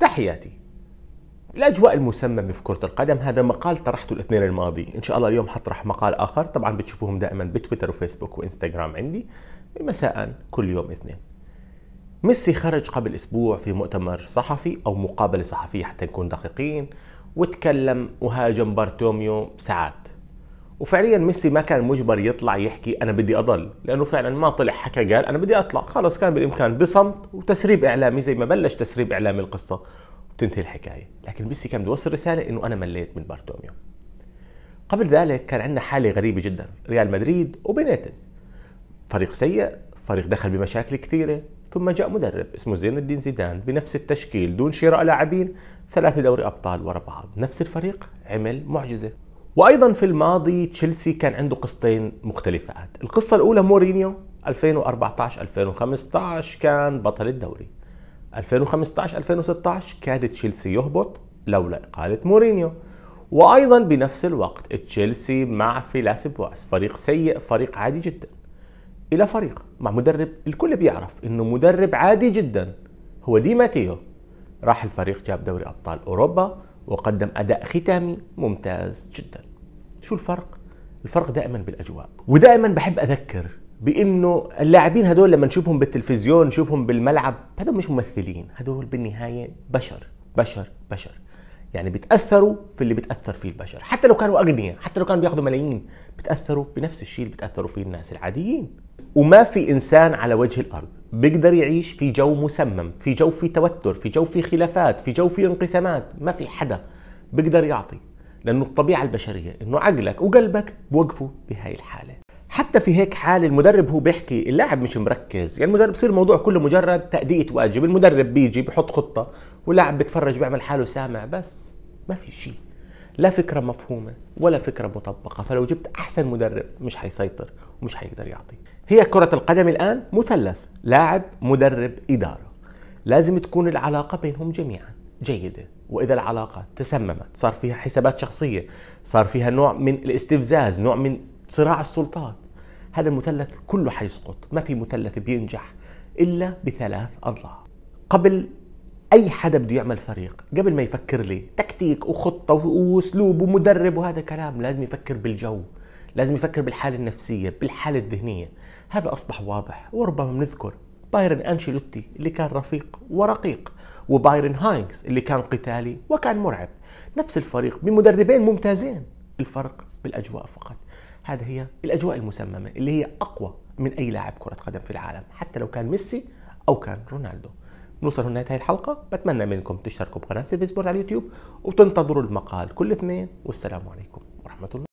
تحياتي الاجواء المسممه في كره القدم هذا مقال طرحته الاثنين الماضي ان شاء الله اليوم حطرح مقال اخر طبعا بتشوفوهم دائما بتويتر وفيسبوك وانستغرام عندي مساء كل يوم اثنين ميسي خرج قبل اسبوع في مؤتمر صحفي او مقابله صحفيه حتى نكون دقيقين وتكلم وهاجم بارتوميو ساعات وفعليا ميسي ما كان مجبر يطلع يحكي انا بدي اضل لانه فعلا ما طلع حكى قال انا بدي اطلع خلص كان بالامكان بصمت وتسريب اعلامي زي ما بلش تسريب اعلامي القصه وتنتهي الحكايه لكن ميسي كان بده يوصل رساله انه انا مليت من بارتوميو قبل ذلك كان عندنا حاله غريبه جدا ريال مدريد وبينيتز فريق سيء فريق دخل بمشاكل كثيره ثم جاء مدرب اسمه زين الدين زيدان بنفس التشكيل دون شراء لاعبين ثلاثة دوري أبطال ورا بعض نفس الفريق عمل معجزة وايضا في الماضي تشيلسي كان عنده قصتين مختلفات القصه الاولى مورينيو 2014 2015 كان بطل الدوري 2015 2016 كاد تشيلسي يهبط لولا اقاله مورينيو وايضا بنفس الوقت تشيلسي مع فيلاس بواس فريق سيء فريق عادي جدا الى فريق مع مدرب الكل بيعرف انه مدرب عادي جدا هو دي ماتيو راح الفريق جاب دوري ابطال اوروبا وقدم اداء ختامي ممتاز جدا شو الفرق؟ الفرق دائما بالاجواء ودائما بحب اذكر بانه اللاعبين هدول لما نشوفهم بالتلفزيون نشوفهم بالملعب هدول مش ممثلين هدول بالنهايه بشر بشر بشر يعني بيتاثروا في اللي بتاثر فيه البشر حتى لو كانوا اغنياء حتى لو كانوا بياخذوا ملايين بتاثروا بنفس الشيء اللي بتاثروا فيه الناس العاديين وما في انسان على وجه الارض بيقدر يعيش في جو مسمم في جو في توتر في جو في خلافات في جو في انقسامات ما في حدا بيقدر يعطي لأنه الطبيعة البشرية أنه عقلك وقلبك بوقفوا بهاي الحالة حتى في هيك حال المدرب هو بيحكي اللاعب مش مركز يعني المدرب بصير الموضوع كله مجرد تأدية واجب المدرب بيجي بحط خطة واللاعب بيتفرج بيعمل حاله سامع بس ما في شيء لا فكرة مفهومة ولا فكرة مطبقة فلو جبت أحسن مدرب مش حيسيطر ومش حيقدر يعطي هي كرة القدم الآن مثلث لاعب مدرب إدارة لازم تكون العلاقة بينهم جميعاً جيده واذا العلاقه تسممت صار فيها حسابات شخصيه صار فيها نوع من الاستفزاز نوع من صراع السلطات هذا المثلث كله حيسقط ما في مثلث بينجح الا بثلاث اضلاع قبل اي حدا بده يعمل فريق قبل ما يفكر لي تكتيك وخطه واسلوب ومدرب وهذا كلام لازم يفكر بالجو لازم يفكر بالحاله النفسيه بالحاله الذهنيه هذا اصبح واضح وربما بنذكر بايرن أنشيلوتي اللي كان رفيق ورقيق وبايرن هاينكس اللي كان قتالي وكان مرعب نفس الفريق بمدربين ممتازين الفرق بالأجواء فقط هذا هي الأجواء المسممة اللي هي أقوى من أي لاعب كرة قدم في العالم حتى لو كان ميسي أو كان رونالدو نوصل هنا هاي الحلقة بتمنى منكم تشتركوا بقناة سيلفي سبورت على اليوتيوب وتنتظروا المقال كل اثنين والسلام عليكم ورحمة الله